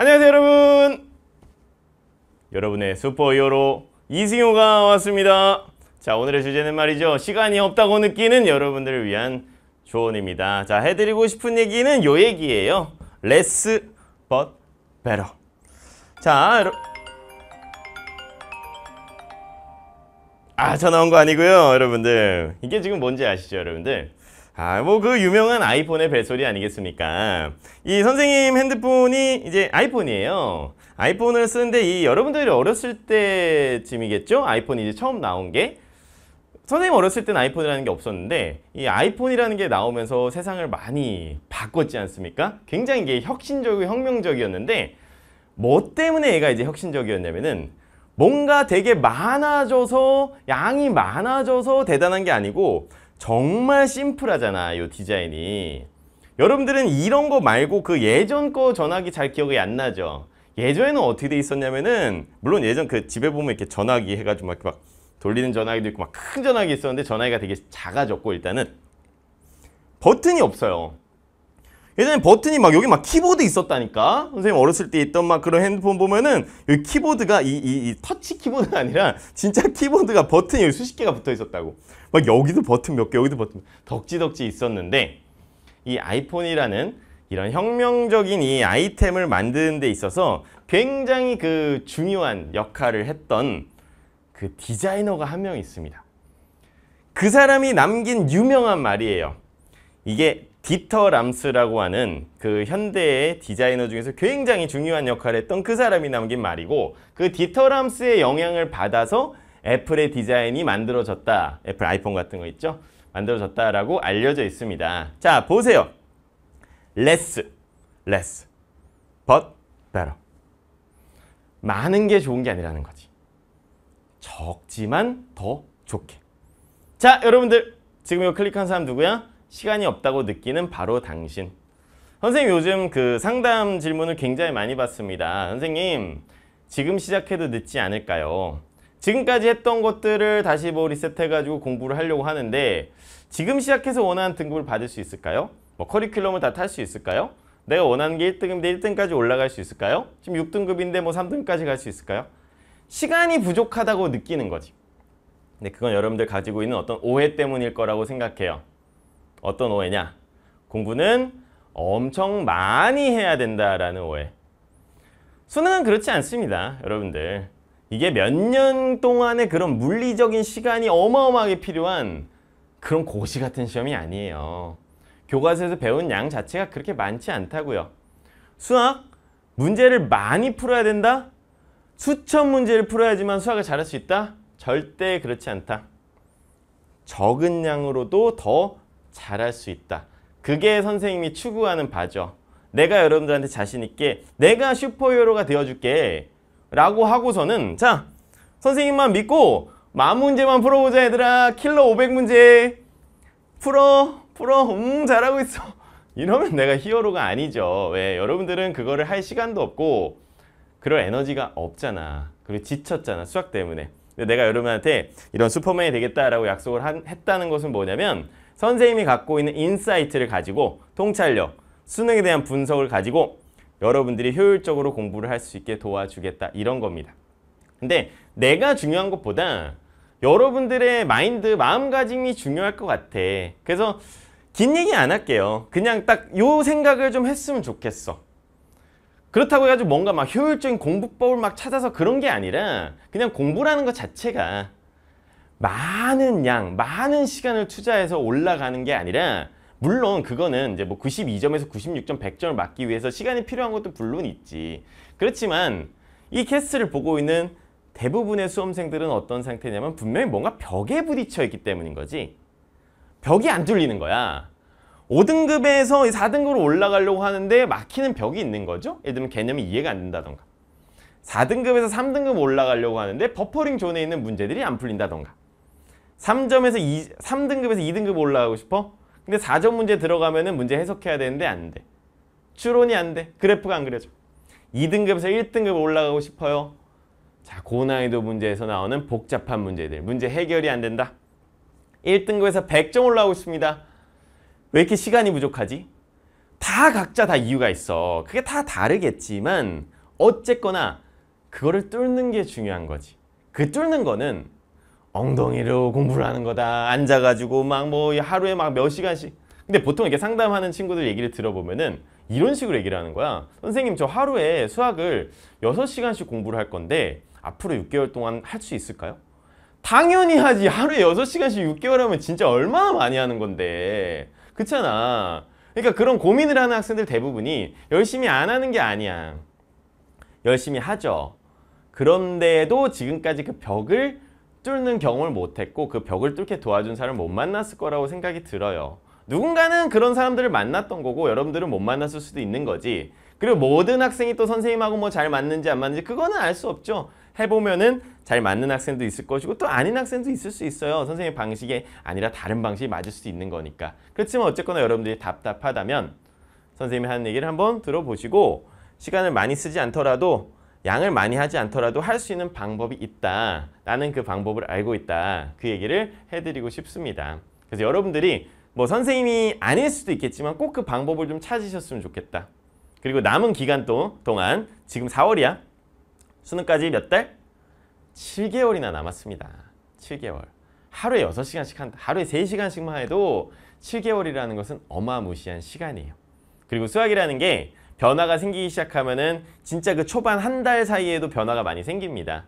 안녕하세요 여러분 여러분의 슈퍼히어로 이승효가 왔습니다 자 오늘의 주제는 말이죠 시간이 없다고 느끼는 여러분들을 위한 조언입니다 자 해드리고 싶은 얘기는 요 얘기예요 Less but better 자 아, 전화 온 거 아니고요 여러분들 이게 지금 뭔지 아시죠 여러분들 아, 뭐 그 유명한 아이폰의 벨소리 아니겠습니까? 이 선생님 핸드폰이 이제 아이폰이에요. 아이폰을 쓰는데 이 여러분들이 어렸을 때쯤이겠죠? 아이폰이 이제 처음 나온 게. 선생님 어렸을 땐 아이폰이라는 게 없었는데 이 아이폰이라는 게 나오면서 세상을 많이 바꿨지 않습니까? 굉장히 이게 혁신적이고 혁명적이었는데 뭐 때문에 얘가 이제 혁신적이었냐면은 뭔가 되게 많아져서 양이 많아져서 대단한 게 아니고 정말 심플하잖아 요 디자인이 여러분들은 이런 거 말고 그 예전 거 전화기 잘 기억이 안 나죠 예전에는 어떻게 돼 있었냐면은 물론 예전 그 집에 보면 이렇게 전화기 해가지고 막, 막 돌리는 전화기도 있고 막 큰 전화기 있었는데 전화기가 되게 작아졌고 일단은 버튼이 없어요 예전에 버튼이 막 여기 막 키보드 있었다니까 선생님 어렸을 때 있던 막 그런 핸드폰 보면은 여기 키보드가 이, 이, 이 터치 키보드가 아니라 진짜 키보드가 버튼이 여기 수십 개가 붙어 있었다고 막 여기도 버튼 몇 개 여기도 버튼 덕지덕지 있었는데 이 아이폰이라는 이런 혁명적인 이 아이템을 만드는 데 있어서 굉장히 그 중요한 역할을 했던 그 디자이너가 한 명 있습니다 그 사람이 남긴 유명한 말이에요 이게 디터 람스라고 하는 그 현대의 디자이너 중에서 굉장히 중요한 역할을 했던 그 사람이 남긴 말이고 그 디터 람스의 영향을 받아서 애플의 디자인이 만들어졌다. 애플 아이폰 같은 거 있죠? 만들어졌다라고 알려져 있습니다. 자, 보세요. less, less, but better. 많은 게 좋은 게 아니라는 거지. 적지만 더 좋게. 자, 여러분들 지금 이거 클릭한 사람 누구야? 시간이 없다고 느끼는 바로 당신 선생님 요즘 그 상담 질문을 굉장히 많이 받습니다 선생님 지금 시작해도 늦지 않을까요? 지금까지 했던 것들을 다시 뭐 리셋해가지고 공부를 하려고 하는데 지금 시작해서 원하는 등급을 받을 수 있을까요? 뭐 커리큘럼을 다 탈 수 있을까요? 내가 원하는 게1등인데 1등까지 올라갈 수 있을까요? 지금 6등급인데 뭐 3등까지 갈 수 있을까요? 시간이 부족하다고 느끼는 거지. 근데 그건 여러분들 가지고 있는 어떤 오해 때문일 거라고 생각해요. 어떤 오해냐? 공부는 엄청 많이 해야 된다라는 오해. 수능은 그렇지 않습니다. 여러분들. 이게 몇 년 동안의 그런 물리적인 시간이 어마어마하게 필요한 그런 고시 같은 시험이 아니에요. 교과서에서 배운 양 자체가 그렇게 많지 않다고요. 수학? 문제를 많이 풀어야 된다? 수천 문제를 풀어야지만 수학을 잘할 수 있다? 절대 그렇지 않다. 적은 양으로도 더 잘할 수 있다. 그게 선생님이 추구하는 바죠. 내가 여러분들한테 자신 있게 내가 슈퍼히어로가 되어줄게 라고 하고서는 자 선생님만 믿고 만 문제만 풀어보자 얘들아 킬러 500문제 풀어 풀어 음 잘하고 있어 이러면 내가 히어로가 아니죠 왜 여러분들은 그거를 할 시간도 없고 그럴 에너지가 없잖아 그리고 지쳤잖아 수학 때문에 내가 여러분한테 이런 슈퍼맨이 되겠다라고 약속을 한, 했다는 것은 뭐냐면 선생님이 갖고 있는 인사이트를 가지고 통찰력, 수능에 대한 분석을 가지고 여러분들이 효율적으로 공부를 할 수 있게 도와주겠다 이런 겁니다. 근데 내가 중요한 것보다 여러분들의 마인드, 마음가짐이 중요할 것 같아. 그래서 긴 얘기 안 할게요. 그냥 딱 요 생각을 좀 했으면 좋겠어. 그렇다고 해가지고 뭔가 막 효율적인 공부법을 막 찾아서 그런 게 아니라 그냥 공부라는 것 자체가 많은 양, 많은 시간을 투자해서 올라가는 게 아니라 물론 그거는 이제 뭐 92점에서 96점, 100점을 맞기 위해서 시간이 필요한 것도 물론 있지. 그렇지만 이 캐스트를 보고 있는 대부분의 수험생들은 어떤 상태냐면 분명히 뭔가 벽에 부딪혀 있기 때문인 거지. 벽이 안 뚫리는 거야. 5등급에서 4등급으로 올라가려고 하는데 막히는 벽이 있는 거죠. 예를 들면 개념이 이해가 안 된다던가. 4등급에서 3등급 올라가려고 하는데 버퍼링 존에 있는 문제들이 안 풀린다던가. 3점에서 2, 3등급에서 2등급 올라가고 싶어? 근데 4점 문제 들어가면 문제 해석해야 되는데 안 돼. 추론이 안 돼. 그래프가 안 그려져. 2등급에서 1등급 올라가고 싶어요. 자, 고난이도 문제에서 나오는 복잡한 문제들. 문제 해결이 안 된다. 1등급에서 100점 올라가고싶습니다왜 이렇게 시간이 부족하지? 다 각자 다 이유가 있어. 그게 다 다르겠지만 어쨌거나 그거를 뚫는 게 중요한 거지. 그 뚫는 거는 엉덩이로 공부를 하는 거다. 앉아가지고 막 뭐 하루에 막 몇 시간씩. 근데 보통 이렇게 상담하는 친구들 얘기를 들어보면은 이런 식으로 얘기를 하는 거야. 선생님 저 하루에 수학을 6시간씩 공부를 할 건데 앞으로 6개월 동안 할 수 있을까요? 당연히 하지. 하루에 6시간씩 6개월 하면 진짜 얼마나 많이 하는 건데. 그렇잖아. 그러니까 그런 고민을 하는 학생들 대부분이 열심히 안 하는 게 아니야. 열심히 하죠. 그런데도 지금까지 그 벽을 뚫는 경험을 못했고 그 벽을 뚫게 도와준 사람을 못 만났을 거라고 생각이 들어요. 누군가는 그런 사람들을 만났던 거고 여러분들은 못 만났을 수도 있는 거지. 그리고 모든 학생이 또 선생님하고 뭐 잘 맞는지 안 맞는지 그거는 알 수 없죠. 해보면은 잘 맞는 학생도 있을 것이고 또 아닌 학생도 있을 수 있어요. 선생님 방식이 아니라 다른 방식이 맞을 수도 있는 거니까. 그렇지만 어쨌거나 여러분들이 답답하다면 선생님이 하는 얘기를 한번 들어보시고 시간을 많이 쓰지 않더라도 양을 많이 하지 않더라도 할 수 있는 방법이 있다. 나는 그 방법을 알고 있다. 그 얘기를 해드리고 싶습니다. 그래서 여러분들이 뭐 선생님이 아닐 수도 있겠지만 꼭 그 방법을 좀 찾으셨으면 좋겠다. 그리고 남은 기간 동안 지금 4월이야. 수능까지 몇 달? 7개월이나 남았습니다. 7개월. 하루에 6시간씩 한다. 하루에 3시간씩만 해도 7개월이라는 것은 어마무시한 시간이에요. 그리고 수학이라는 게 변화가 생기기 시작하면은 진짜 그 초반 한 달 사이에도 변화가 많이 생깁니다.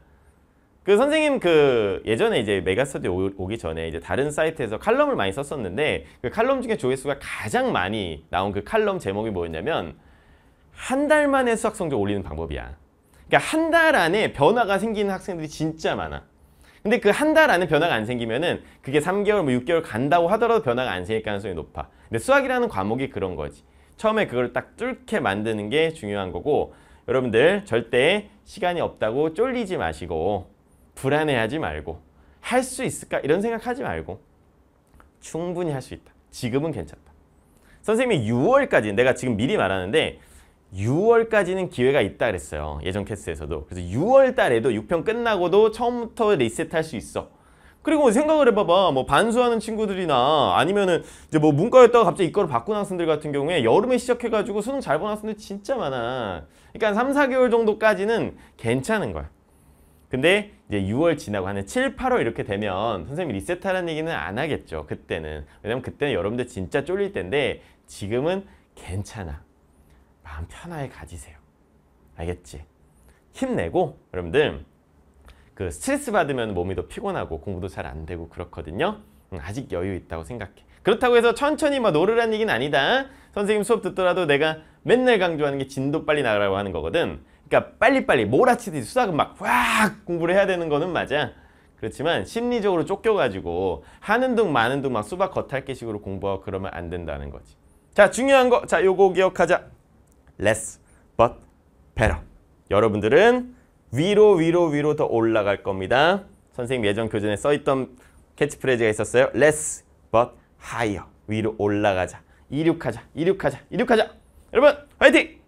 그 선생님 그 예전에 이제 메가스터디 오기 전에 이제 다른 사이트에서 칼럼을 많이 썼었는데 그 칼럼 중에 조회수가 가장 많이 나온 그 칼럼 제목이 뭐였냐면 한 달 만에 수학 성적 올리는 방법이야. 그러니까 한 달 안에 변화가 생기는 학생들이 진짜 많아. 근데 그 한 달 안에 변화가 안 생기면은 그게 3개월 뭐 6개월 간다고 하더라도 변화가 안 생길 가능성이 높아. 근데 수학이라는 과목이 그런 거지. 처음에 그걸 딱 뚫게 만드는 게 중요한 거고 여러분들 절대 시간이 없다고 쫄리지 마시고 불안해하지 말고 할 수 있을까 이런 생각하지 말고 충분히 할 수 있다. 지금은 괜찮다. 선생님이 6월까지 내가 지금 미리 말하는데 6월까지는 기회가 있다 그랬어요. 예전 캐스에서도. 그래서 6월 달에도 6편 끝나고도 처음부터 리셋할 수 있어. 그리고 뭐 생각을 해봐봐 뭐 반수하는 친구들이나 아니면은 이제 뭐 문과였다가 갑자기 이과로 바꾼 학생들 같은 경우에 여름에 시작해가지고 수능 잘본 학생들 진짜 많아 그러니까 3, 4개월 정도까지는 괜찮은 거야 근데 이제 6월 지나고 하는 7, 8월 이렇게 되면 선생님이 리셋하라는 얘기는 안 하겠죠 그때는 왜냐면 그때는 여러분들 진짜 쫄릴 텐데 지금은 괜찮아 마음 편하게 가지세요 알겠지? 힘내고 여러분들 그 스트레스 받으면 몸이 더 피곤하고 공부도 잘 안 되고 그렇거든요. 음, 아직 여유 있다고 생각해. 그렇다고 해서 천천히 막 뭐 노르라는 얘기는 아니다. 선생님 수업 듣더라도 내가 맨날 강조하는 게 진도 빨리 나가라고 하는 거거든. 그러니까 빨리빨리 몰아치듯이 수학은 막 확 공부를 해야 되는 거는 맞아. 그렇지만 심리적으로 쫓겨가지고 하는 둥 마는 둥 막 수박 겉핥기 식으로 공부하고 그러면 안 된다는 거지. 자 중요한 거. 자 요거 기억하자. less but better. 여러분들은 위로 위로 위로 더 올라갈 겁니다. 선생님 예전 교전에 써있던 캐치프레이즈가 있었어요. Less but higher. 위로 올라가자. 이륙하자. 이륙하자. 이륙하자. 여러분 화이팅!